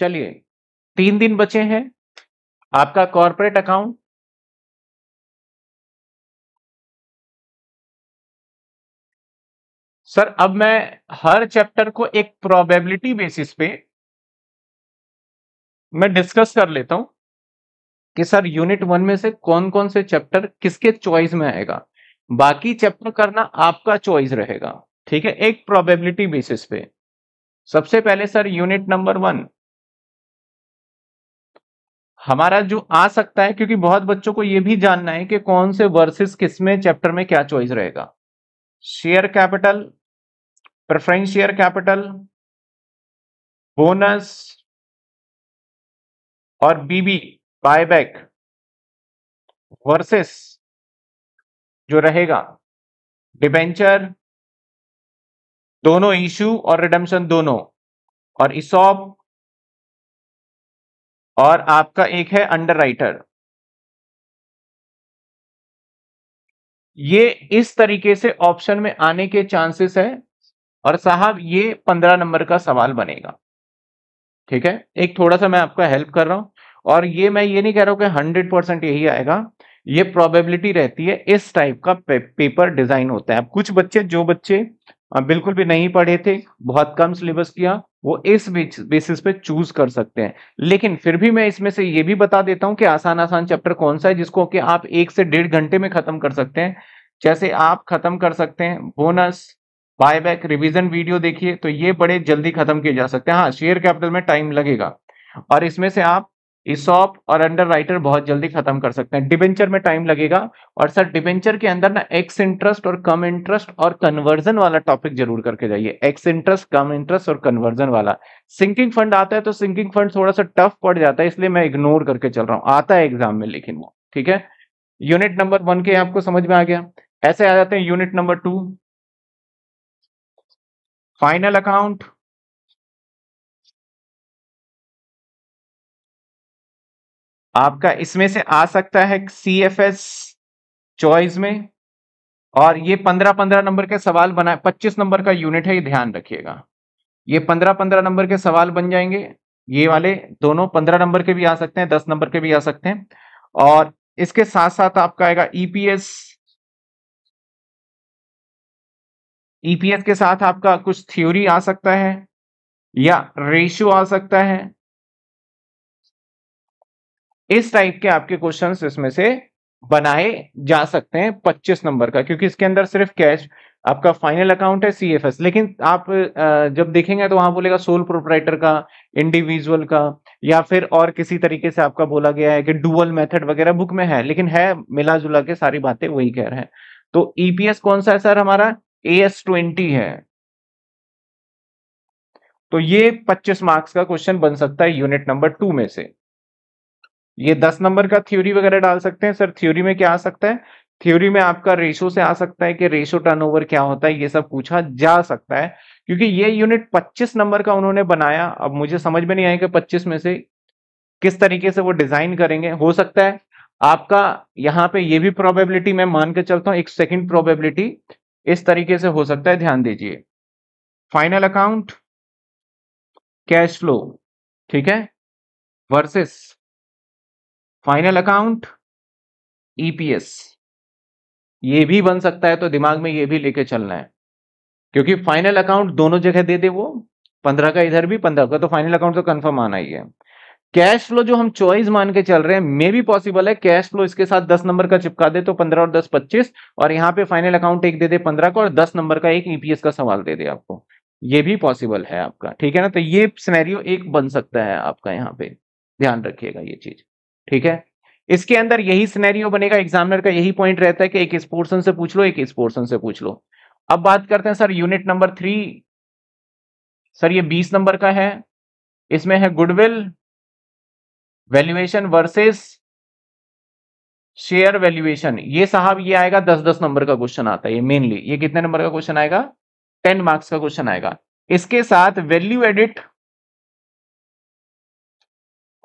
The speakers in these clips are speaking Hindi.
चलिए तीन दिन बचे हैं आपका कॉरपोरेट अकाउंट सर अब मैं हर चैप्टर को एक प्रोबेबिलिटी बेसिस पे मैं डिस्कस कर लेता हूं कि सर यूनिट वन में से कौन कौन से चैप्टर किसके चॉइस में आएगा बाकी चैप्टर करना आपका चॉइस रहेगा ठीक है एक प्रोबेबिलिटी बेसिस पे सबसे पहले सर यूनिट नंबर वन हमारा जो आ सकता है क्योंकि बहुत बच्चों को यह भी जानना है कि कौन से वर्सेस किसमें चैप्टर में क्या चॉइस रहेगा share capital preference share capital bonus और बीबी बायबैक वर्सेस जो रहेगा डिबेंचर दोनों इश्यू और रिडम्शन दोनों और इसॉप और आपका एक है अंडर राइटर ये इस तरीके से ऑप्शन में आने के चांसेस है और साहब ये पंद्रह नंबर का सवाल बनेगा ठीक है एक थोड़ा सा मैं आपका हेल्प कर रहा हूं और ये मैं ये नहीं कह रहा हूं कि हंड्रेड परसेंट यही आएगा ये प्रोबेबिलिटी रहती है इस टाइप का पे, पेपर डिजाइन होता है अब कुछ बच्चे जो बच्चे बिल्कुल भी नहीं पढ़े थे बहुत कम सिलेबस किया वो इस बेसिस पे चूज कर सकते हैं लेकिन फिर भी मैं इसमें से ये भी बता देता हूं कि आसान आसान चैप्टर कौन सा है जिसको कि आप एक से डेढ़ घंटे में खत्म कर सकते हैं जैसे आप खत्म कर सकते हैं बोनस बायबैक रिवीजन वीडियो देखिए तो ये बड़े जल्दी खत्म किए जा सकते हैं हाँ शेयर कैपिटल में टाइम लगेगा और इसमें से आप इसॉप और अंडर राइटर बहुत जल्दी खत्म कर सकते हैं डिबेंचर में टाइम लगेगा और सर डिबेंचर के अंदर ना एक्स इंटरेस्ट और कम इंटरेस्ट और कन्वर्जन वाला टॉपिक जरूर करके जाइए एक्स इंटरेस्ट कम इंटरेस्ट और कन्वर्जन वाला सिंकिंग फंड आता है तो सिंकिंग फंड थोड़ा सा टफ पड़ जाता है इसलिए मैं इग्नोर करके चल रहा हूँ आता है एग्जाम में लेकिन वो ठीक है यूनिट नंबर वन के आपको समझ में आ गया ऐसे आ जाते हैं unit number two final account आपका इसमें से आ सकता है सी एफ एस चॉइस में और ये पंद्रह पंद्रह नंबर के सवाल बना पच्चीस नंबर का यूनिट है ये ध्यान रखिएगा ये पंद्रह पंद्रह नंबर के सवाल बन जाएंगे ये वाले दोनों पंद्रह नंबर के भी आ सकते हैं दस नंबर के भी आ सकते हैं और इसके साथ साथ आपका आएगा ईपीएस e ईपीएस e के साथ आपका कुछ थ्योरी आ सकता है या रेशियो आ सकता है इस टाइप के आपके क्वेश्चन इसमें से बनाए जा सकते हैं पच्चीस नंबर का क्योंकि इसके अंदर सिर्फ कैश आपका फाइनल अकाउंट है सीएफएस लेकिन आप जब देखेंगे तो वहां बोलेगा सोल प्रोपराइटर का इंडिविजुअल का या फिर और किसी तरीके से आपका बोला गया है कि डुअल मेथड वगैरह बुक में है लेकिन है मिला जुला के सारी बातें वही कह रहे हैं तो ईपीएस e कौन सा है सर हमारा ए एस ट्वेंटी है तो ये पच्चीस मार्क्स का क्वेश्चन बन सकता है यूनिट नंबर टू में से ये दस नंबर का थ्योरी वगैरह डाल सकते हैं सर थ्योरी में क्या आ सकता है थ्योरी में आपका रेशो से आ सकता है कि रेशो टर्नओवर क्या होता है ये सब पूछा जा सकता है क्योंकि ये यूनिट 25 नंबर का उन्होंने बनाया अब मुझे समझ में नहीं आया कि 25 में से किस तरीके से वो डिजाइन करेंगे हो सकता है आपका यहाँ पे ये भी प्रोबेबिलिटी मैं मान के चलता हूँ एक सेकेंड प्रोबेबिलिटी इस तरीके से हो सकता है ध्यान दीजिए फाइनल अकाउंट कैश फ्लो ठीक है वर्सेस फाइनल अकाउंट ईपीएस ये भी बन सकता है तो दिमाग में ये भी लेके चलना है क्योंकि फाइनल अकाउंट दोनों जगह दे दे वो पंद्रह का इधर भी पंद्रह का तो फाइनल अकाउंट तो कंफर्म आना ही है कैश फ्लो जो हम चॉइस मान के चल रहे हैं मे भी पॉसिबल है कैश फ्लो इसके साथ दस नंबर का चिपका दे तो पंद्रह और दस पच्चीस और यहाँ पे फाइनल अकाउंट एक दे दे पंद्रह का और दस नंबर का एक ईपीएस e का सवाल दे दे आपको ये भी पॉसिबल है आपका ठीक है ना तो ये स्नैरियो एक बन सकता है आपका यहाँ पे ध्यान रखिएगा ये चीज ठीक है इसके अंदर यही सिनेरियो बनेगा एग्जामिनर का यही पॉइंट रहता है कि एक इस पोर्सन से पूछ लो एक इस पोर्सन से पूछ लो अब बात करते हैं sir unit number three sir ये बीस नंबर का है इसमें है goodwill valuation versus share valuation ये साहब ये आएगा दस दस नंबर का क्वेश्चन आता है ये मेनली ये कितने नंबर का क्वेश्चन आएगा टेन मार्क्स का क्वेश्चन आएगा इसके साथ वैल्यू एडिट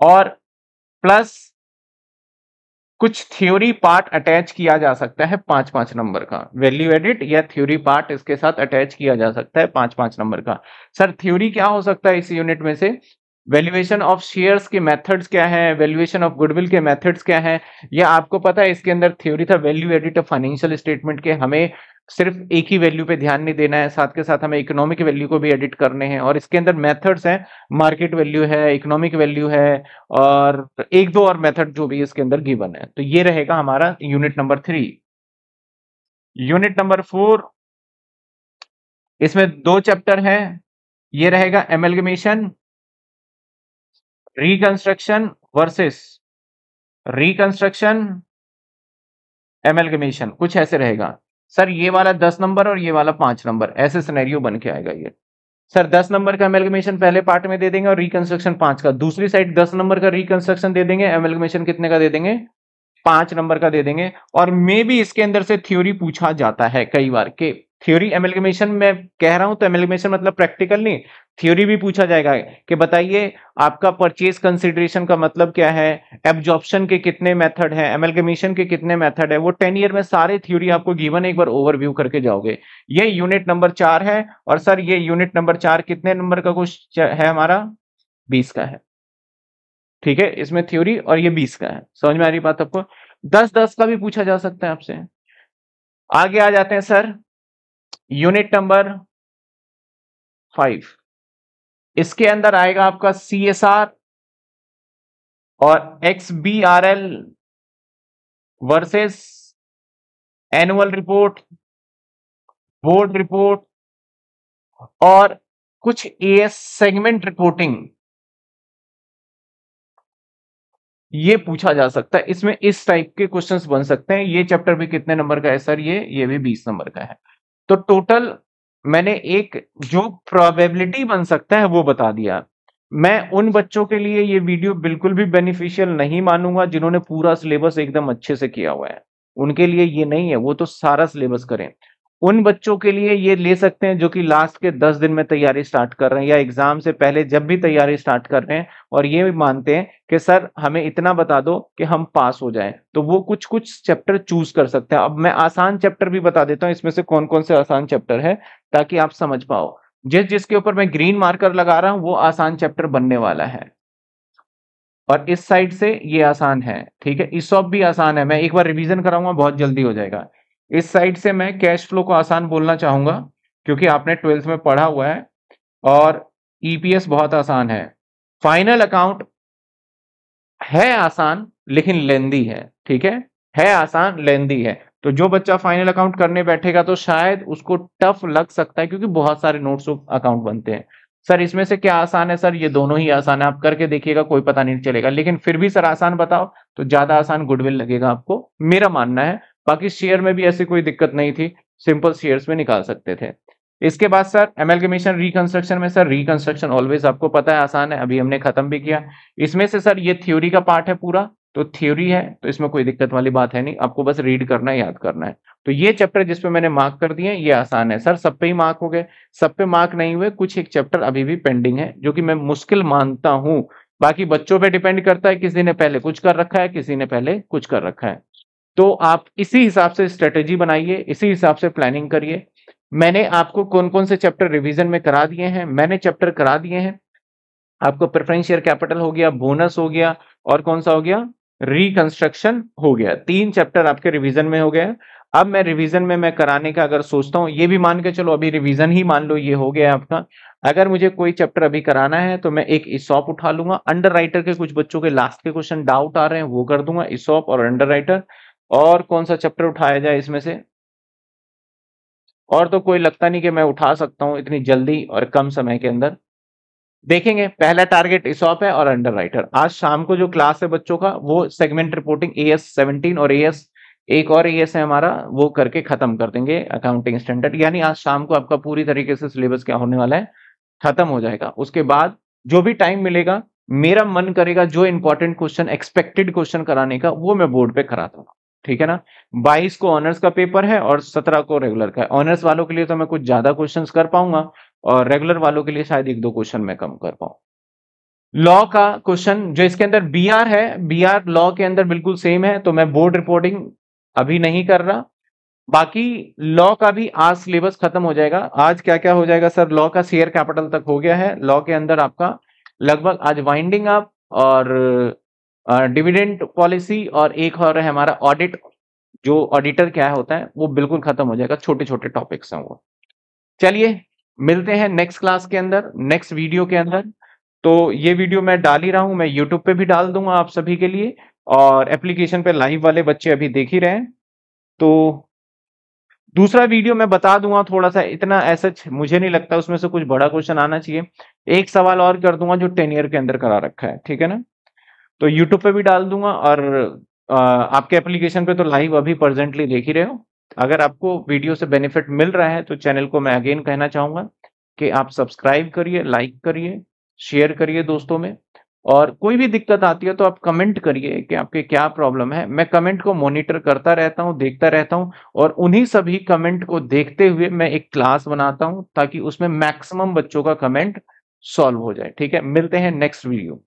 और प्लस कुछ थ्योरी पार्ट अटैच किया जा सकता है पांच पांच नंबर का वैल्यू एडिट या थ्योरी पार्ट इसके साथ अटैच किया जा सकता है पांच पांच नंबर का सर थ्योरी क्या हो सकता है इस यूनिट में से वैल्यूएशन ऑफ शेयर्स के मेथड्स क्या है वैल्यूएशन ऑफ गुडविल के मेथड्स क्या है या आपको पता है इसके अंदर थ्योरी था value added of financial statement के हमें सिर्फ एक ही वैल्यू पे ध्यान नहीं देना है साथ के साथ हमें इकोनॉमिक वैल्यू को भी एडिट करने हैं और इसके अंदर मेथड्स हैं मार्केट वैल्यू है इकोनॉमिक वैल्यू है और एक दो और मेथड जो भी इसके अंदर गिवन है तो ये रहेगा हमारा unit number three unit number four इसमें दो चैप्टर है ये रहेगा amalgamation reconstruction versus reconstruction amalgamation कुछ ऐसे रहेगा सर ये वाला दस नंबर और ये वाला पांच नंबर ऐसे सिनेरियो बन के आएगा ये सर दस नंबर का एमएलगमेशन पहले पार्ट में दे देंगे और रिकंस्ट्रक्शन पांच का दूसरी साइड दस नंबर का रिकंस्ट्रक्शन दे देंगे एमएलगमेशन कितने का दे देंगे पांच नंबर का दे देंगे और मे भी इसके अंदर से थ्योरी पूछा जाता है कई बार के थ्योरी एमेलगमेशन मैं कह रहा हूं तो एमेलगमेशन मतलब प्रैक्टिकल नहीं थ्योरी भी पूछा जाएगा कि बताइए आपका परचेज कंसिडरेशन का मतलब क्या है एब्जॉर्प्शन के कितने मेथड है एमएलगमेशन के कितने मेथड है वो टेन ईयर में सारे थ्योरी आपको गिवन एक बार ओवरव्यू करके जाओगे ये यूनिट नंबर चार है और सर ये यूनिट नंबर चार कितने नंबर का कुछ है हमारा बीस का है ठीक है इसमें थ्योरी और ये बीस का है समझ में आ रही बात आपको दस दस का भी पूछा जा सकता है आपसे आगे आ जाते हैं सर यूनिट नंबर फाइव इसके अंदर आएगा आपका सी एस आर और X B R L versus annual report board report और कुछ ए एस सेगमेंट रिपोर्टिंग ये पूछा जा सकता है इसमें इस टाइप के क्वेश्चंस बन सकते हैं ये चैप्टर भी कितने नंबर का है सर ये ये भी बीस नंबर का है तो टोटल मैंने एक जो प्रोबेबिलिटी बन सकता है वो बता दिया मैं उन बच्चों के लिए ये वीडियो बिल्कुल भी बेनिफिशियल नहीं मानूंगा जिन्होंने पूरा सिलेबस एकदम अच्छे से किया हुआ है उनके लिए ये नहीं है वो तो सारा सिलेबस करें उन बच्चों के लिए ये ले सकते हैं जो कि लास्ट के दस दिन में तैयारी स्टार्ट कर रहे हैं या एग्जाम से पहले जब भी तैयारी स्टार्ट कर रहे हैं और ये भी मानते हैं कि सर हमें इतना बता दो कि हम पास हो जाएं तो वो कुछ कुछ चैप्टर चूज कर सकते हैं अब मैं आसान चैप्टर भी बता देता हूं इसमें से कौन कौन से आसान चैप्टर है ताकि आप समझ पाओ जिस जिसके ऊपर मैं ग्रीन मार्कर लगा रहा हूं वो आसान चैप्टर बनने वाला है और इस साइड से ये आसान है ठीक है सब भी आसान है मैं एक बार रिविजन कराऊंगा बहुत जल्दी हो जाएगा इस साइड से मैं कैश फ्लो को आसान बोलना चाहूंगा क्योंकि आपने ट्वेल्थ में पढ़ा हुआ है और ईपीएस e बहुत आसान है फाइनल अकाउंट है आसान लेकिन लेंदी है ठीक है है आसान लेंदी है तो जो बच्चा फाइनल अकाउंट करने बैठेगा तो शायद उसको टफ लग सकता है क्योंकि बहुत सारे नोट्स अकाउंट बनते हैं सर इसमें से क्या आसान है सर ये दोनों ही आसान है आप करके देखिएगा कोई पता नहीं चलेगा लेकिन फिर भी सर आसान बताओ तो ज्यादा आसान गुडविल लगेगा आपको मेरा मानना है बाकी शेयर में भी ऐसी कोई दिक्कत नहीं थी सिंपल शेयर्स में निकाल सकते थे इसके बाद सर एमेलगमेशन रिकंस्ट्रक्शन में सर रिकंस्ट्रक्शन ऑलवेज आपको पता है आसान है अभी हमने खत्म भी किया इसमें से सर ये थ्योरी का पार्ट है पूरा तो थ्योरी है तो इसमें कोई दिक्कत वाली बात है नहीं आपको बस रीड करना है याद करना है तो ये चैप्टर जिसपे मैंने मार्क कर दिए ये आसान है सर सब पे ही मार्क हो गए सब पे मार्क नहीं हुए कुछ एक चैप्टर अभी भी पेंडिंग है जो कि मैं मुश्किल मानता हूँ बाकी बच्चों पे डिपेंड करता है किसी ने पहले कुछ कर रखा है किसी ने पहले कुछ कर रखा है तो आप इसी हिसाब से स्ट्रेटेजी बनाइए इसी हिसाब से प्लानिंग करिए मैंने आपको कौन कौन से चैप्टर रिवीजन में करा दिए हैं मैंने चैप्टर करा दिए हैं आपको प्रेफरेंस शेयर कैपिटल हो गया बोनस हो गया और कौन सा हो गया रिकंस्ट्रक्शन हो गया तीन चैप्टर आपके रिवीजन में हो गया अब मैं रिवीजन में मैं कराने का अगर सोचता हूँ ये भी मान के चलो अभी रिवीजन ही मान लो ये हो गया आपका अगर मुझे कोई चैप्टर अभी कराना है तो मैं एक इसॉप उठा लूंगा अंडर राइटर के कुछ बच्चों के लास्ट के क्वेश्चन डाउट आ रहे हैं वो कर दूंगा इसॉप और अंडर राइटर और कौन सा चैप्टर उठाया जाए इसमें से और तो कोई लगता नहीं कि मैं उठा सकता हूं इतनी जल्दी और कम समय के अंदर देखेंगे पहला टारगेट इसॉप है और अंडर राइटर आज शाम को जो क्लास है बच्चों का वो segment reporting A S seventeen और ए एस एक और ए एस है हमारा वो करके खत्म कर देंगे अकाउंटिंग स्टैंडर्ड यानी आज शाम को आपका पूरी तरीके से सिलेबस क्या होने वाला है खत्म हो जाएगा उसके बाद जो भी टाइम मिलेगा मेरा मन करेगा जो इंपॉर्टेंट क्वेश्चन एक्सपेक्टेड क्वेश्चन कराने का वो मैं बोर्ड पे कराता हूँ ठीक है ना बाईस को ऑनर्स का पेपर है और सत्रह को रेगुलर का है ऑनर्स वालों के लिए तो मैं कुछ ज्यादा क्वेश्चन कर पाऊंगा और रेगुलर वालों के लिए शायद एक दो क्वेश्चन मैं कम कर पाऊँ लॉ का क्वेश्चन जो इसके अंदर बी आर है बी आर लॉ के अंदर बिल्कुल सेम है तो मैं बोर्ड रिपोर्टिंग अभी नहीं कर रहा बाकी लॉ का भी आज सिलेबस खत्म हो जाएगा आज क्या क्या हो जाएगा सर लॉ का शेयर कैपिटल तक हो गया है लॉ के अंदर आपका लगभग आज वाइंडिंग अप और डिविडेंड पॉलिसी और एक और है हमारा ऑडिट जो ऑडिटर क्या होता है वो बिल्कुल खत्म हो जाएगा छोटे छोटे टॉपिक्स हैं वो चलिए मिलते हैं नेक्स्ट क्लास के अंदर नेक्स्ट वीडियो के अंदर तो ये वीडियो मैं डाल ही रहा हूं मैं यूट्यूब पे भी डाल दूंगा आप सभी के लिए और एप्लीकेशन पे लाइव वाले बच्चे अभी देख ही रहे हैं तो दूसरा वीडियो मैं बता दूंगा थोड़ा सा इतना ऐसा मुझे नहीं लगता उसमें से कुछ बड़ा क्वेश्चन आना चाहिए एक सवाल और कर दूंगा जो टेन ईयर के अंदर करा रखा है ठीक है ना तो यूट्यूब पे भी डाल दूंगा और आपके एप्लीकेशन पे तो लाइव अभी प्रेजेंटली देख ही रहे हो अगर आपको वीडियो से बेनिफिट मिल रहा है तो चैनल को मैं अगेन कहना चाहूंगा कि आप सब्सक्राइब करिए लाइक करिए शेयर करिए दोस्तों में और कोई भी दिक्कत आती है तो आप कमेंट करिए कि आपके क्या प्रॉब्लम है मैं कमेंट को मॉनिटर करता रहता हूँ देखता रहता हूँ और उन्हीं सभी कमेंट को देखते हुए मैं एक क्लास बनाता हूँ ताकि उसमें मैक्सिमम बच्चों का कमेंट सॉल्व हो जाए ठीक है मिलते हैं नेक्स्ट वीडियो